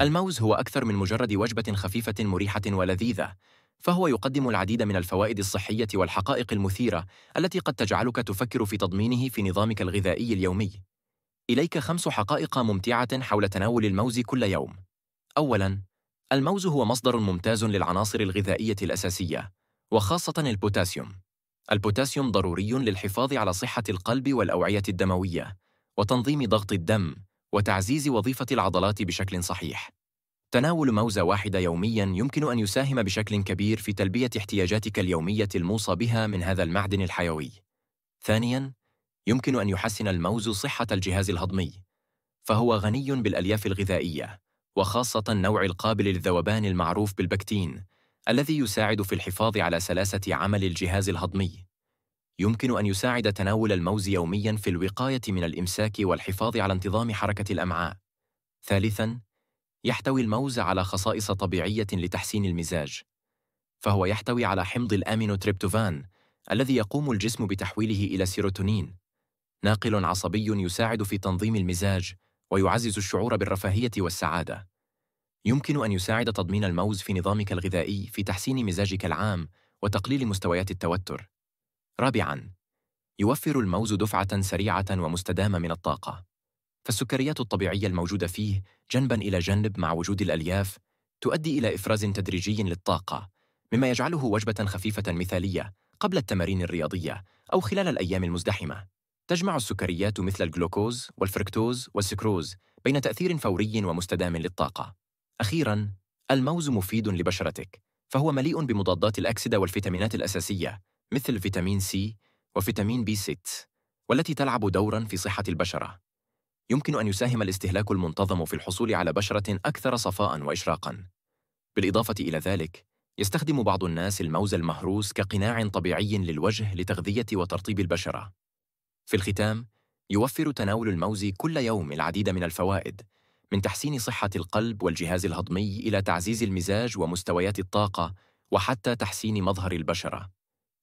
الموز هو أكثر من مجرد وجبة خفيفة مريحة ولذيذة، فهو يقدم العديد من الفوائد الصحية والحقائق المثيرة التي قد تجعلك تفكر في تضمينه في نظامك الغذائي اليومي. إليك خمس حقائق ممتعة حول تناول الموز كل يوم. أولاً، الموز هو مصدر ممتاز للعناصر الغذائية الأساسية، وخاصة البوتاسيوم. البوتاسيوم ضروري للحفاظ على صحة القلب والأوعية الدموية، وتنظيم ضغط الدم، وتعزيز وظيفة العضلات بشكل صحيح. تناول موزة واحدة يومياً يمكن أن يساهم بشكل كبير في تلبية احتياجاتك اليومية الموصى بها من هذا المعدن الحيوي. ثانياً، يمكن أن يحسن الموز صحة الجهاز الهضمي، فهو غني بالألياف الغذائية، وخاصة نوع القابل للذوبان المعروف بالبكتين، الذي يساعد في الحفاظ على سلاسة عمل الجهاز الهضمي. يمكن أن يساعد تناول الموز يومياً في الوقاية من الإمساك والحفاظ على انتظام حركة الأمعاء. ثالثاً، يحتوي الموز على خصائص طبيعية لتحسين المزاج، فهو يحتوي على حمض الأمينوتريبتوفان الذي يقوم الجسم بتحويله إلى سيروتونين، ناقل عصبي يساعد في تنظيم المزاج ويعزز الشعور بالرفاهية والسعادة. يمكن أن يساعد تضمين الموز في نظامك الغذائي في تحسين مزاجك العام وتقليل مستويات التوتر. رابعاً يوفر الموز دفعة سريعة ومستدامة من الطاقة فالسكريات الطبيعية الموجودة فيه جنباً إلى جنب مع وجود الألياف تؤدي إلى إفراز تدريجي للطاقة مما يجعله وجبة خفيفة مثالية قبل التمارين الرياضية أو خلال الأيام المزدحمة تجمع السكريات مثل الجلوكوز والفركتوز والسكروز بين تأثير فوري ومستدام للطاقة أخيراً الموز مفيد لبشرتك فهو مليء بمضادات الأكسدة والفيتامينات الأساسية مثل فيتامين سي وفيتامين بي 6 والتي تلعب دورا في صحة البشرة. يمكن أن يساهم الاستهلاك المنتظم في الحصول على بشرة أكثر صفاء وإشراقا. بالإضافة إلى ذلك، يستخدم بعض الناس الموز المهروس كقناع طبيعي للوجه لتغذية وترطيب البشرة. في الختام، يوفر تناول الموز كل يوم العديد من الفوائد، من تحسين صحة القلب والجهاز الهضمي إلى تعزيز المزاج ومستويات الطاقة، وحتى تحسين مظهر البشرة.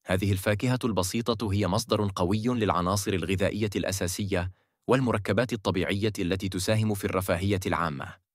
هذه الفاكهة البسيطة هي مصدر قوي للعناصر الغذائية الأساسية والمركبات الطبيعية التي تساهم في الرفاهية العامة.